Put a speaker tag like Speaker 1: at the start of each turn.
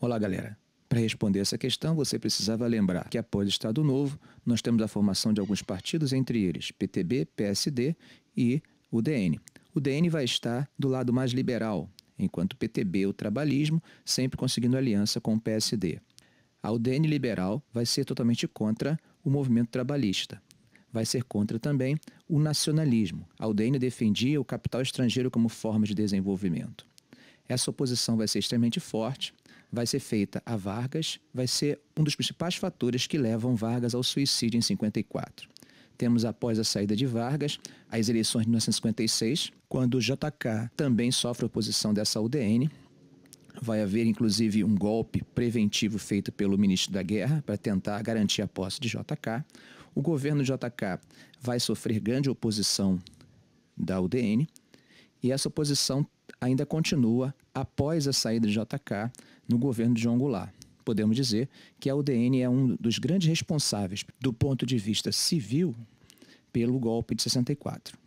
Speaker 1: Olá, galera. Para responder essa questão, você precisava lembrar que após o Estado Novo, nós temos a formação de alguns partidos, entre eles PTB, PSD e o DN. O DN vai estar do lado mais liberal, enquanto o PTB, o trabalhismo, sempre conseguindo aliança com o PSD. A UDN liberal vai ser totalmente contra o movimento trabalhista. Vai ser contra também o nacionalismo. A UDN defendia o capital estrangeiro como forma de desenvolvimento. Essa oposição vai ser extremamente forte vai ser feita a Vargas, vai ser um dos principais fatores que levam Vargas ao suicídio em 54. Temos após a saída de Vargas as eleições de 1956, quando o JK também sofre oposição dessa UDN, Vai haver, inclusive, um golpe preventivo feito pelo ministro da Guerra para tentar garantir a posse de JK. O governo de JK vai sofrer grande oposição da UDN e essa oposição ainda continua após a saída de JK no governo de João Goulart. Podemos dizer que a UDN é um dos grandes responsáveis, do ponto de vista civil, pelo golpe de 64.